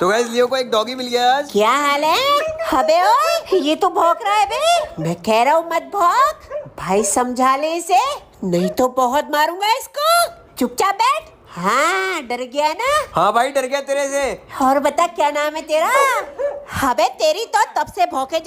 तो गैस लियो को एक डॉगी मिल गया आज क्या हाल है अबे ओए ये तो भौंक रहा है बे मैं कह रहा हूँ मत भौंक भाई समझा ले इसे नहीं तो बहुत मारूंगा इसको चुपचाप बैठ हाँ डर गया ना हाँ भाई डर गया तेरे से और बता क्या नाम है तेरा अबे तेरी तो तब से भौंके